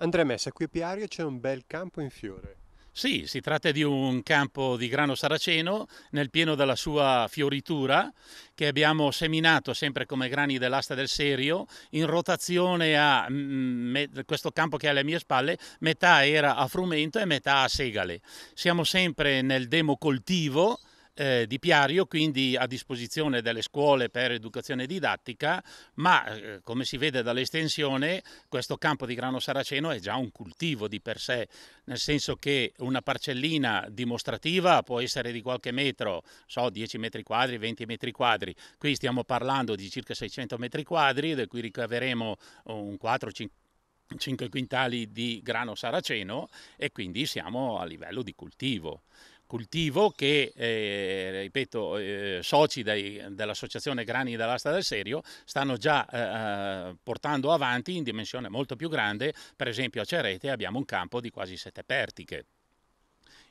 Andrea Messa, qui a Piario c'è un bel campo in fiore. Sì, si tratta di un campo di grano saraceno nel pieno della sua fioritura che abbiamo seminato sempre come grani dell'asta del serio in rotazione a mh, mm, mm, questo campo che è alle mie spalle, metà era a frumento e metà a segale. Siamo sempre nel democoltivo eh, di Piario, quindi a disposizione delle scuole per educazione didattica, ma eh, come si vede dall'estensione, questo campo di grano saraceno è già un cultivo di per sé, nel senso che una parcellina dimostrativa può essere di qualche metro, so 10 metri quadri, 20 metri quadri, qui stiamo parlando di circa 600 metri quadri, da cui ricaveremo un 4-5 5 quintali di grano saraceno e quindi siamo a livello di coltivo coltivo che, eh, ripeto, eh, soci dei, dell'associazione Grani dell'Asta del Serio stanno già eh, eh, portando avanti in dimensione molto più grande, per esempio a Cerete abbiamo un campo di quasi sette pertiche.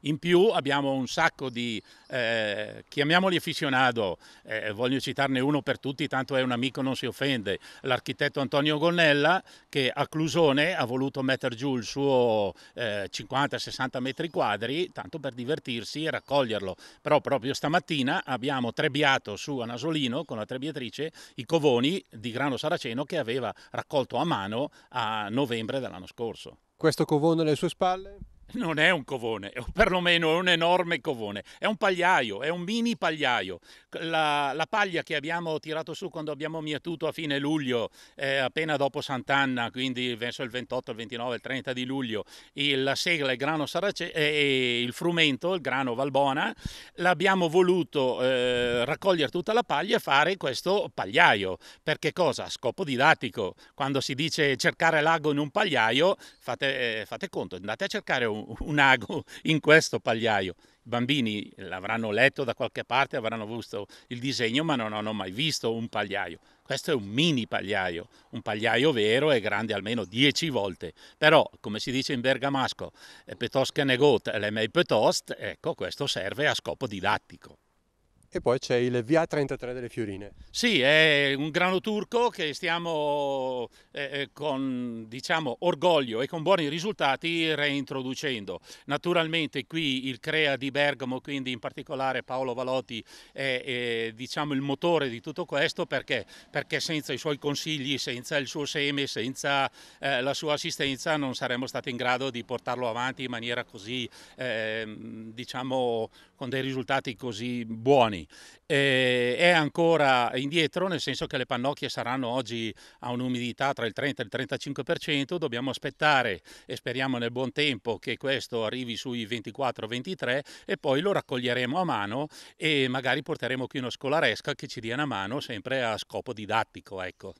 In più abbiamo un sacco di, eh, chiamiamoli aficionado, eh, voglio citarne uno per tutti, tanto è un amico, non si offende, l'architetto Antonio Gonnella che a Clusone ha voluto mettere giù il suo eh, 50-60 metri quadri, tanto per divertirsi e raccoglierlo. Però proprio stamattina abbiamo trebbiato su a Nasolino con la trebbiatrice i covoni di grano saraceno che aveva raccolto a mano a novembre dell'anno scorso. Questo covone alle sue spalle? non è un covone, o perlomeno è un enorme covone, è un pagliaio, è un mini pagliaio. La, la paglia che abbiamo tirato su quando abbiamo mietuto a fine luglio, eh, appena dopo Sant'Anna, quindi verso il 28, il 29, il 30 di luglio, il, la segla, il grano sarace- e il frumento, il grano valbona, l'abbiamo voluto eh, raccogliere tutta la paglia e fare questo pagliaio. Perché cosa? scopo didattico. Quando si dice cercare l'ago in un pagliaio, fate, eh, fate conto, andate a cercare un un ago in questo pagliaio. I bambini l'avranno letto da qualche parte, avranno visto il disegno, ma non hanno mai visto un pagliaio. Questo è un mini pagliaio, un pagliaio vero e grande almeno dieci volte, però come si dice in bergamasco, petost che negot, le mei petost, ecco questo serve a scopo didattico. E poi c'è il VA 33 delle Fiorine. Sì, è un grano turco che stiamo eh, eh, con diciamo, orgoglio e con buoni risultati reintroducendo. Naturalmente qui il CREA di Bergamo, quindi in particolare Paolo Valotti è, è diciamo, il motore di tutto questo perché? perché? senza i suoi consigli, senza il suo seme, senza eh, la sua assistenza non saremmo stati in grado di portarlo avanti in maniera così, eh, diciamo, con dei risultati così buoni milioni. Eh, è ancora indietro, nel senso che le pannocchie saranno oggi a un'umidità tra il 30 e il 35%, dobbiamo aspettare e speriamo nel buon tempo che questo arrivi sui 24-23 e poi lo raccoglieremo a mano e magari porteremo qui una scolaresca che ci dia una mano sempre a scopo didattico. Ecco.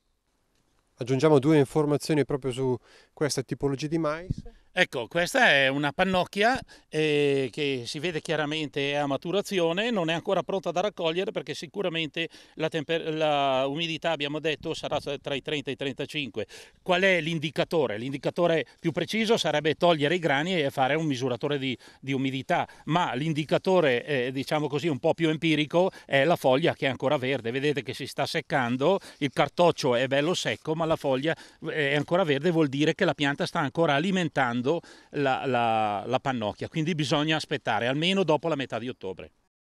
Aggiungiamo due informazioni proprio su questa tipologia di mais. Ecco, questa è una pannocchia eh, che si vede chiaramente è a maturazione, non è ancora pronta da raccogliere perché sicuramente la, la umidità, abbiamo detto, sarà tra i 30 e i 35. Qual è l'indicatore? L'indicatore più preciso sarebbe togliere i grani e fare un misuratore di, di umidità, ma l'indicatore, eh, diciamo così, un po' più empirico è la foglia che è ancora verde. Vedete che si sta seccando, il cartoccio è bello secco, ma la foglia eh, è ancora verde, vuol dire che la pianta sta ancora alimentando la, la, la pannocchia, quindi bisogna aspettare almeno dopo la metà di ottobre.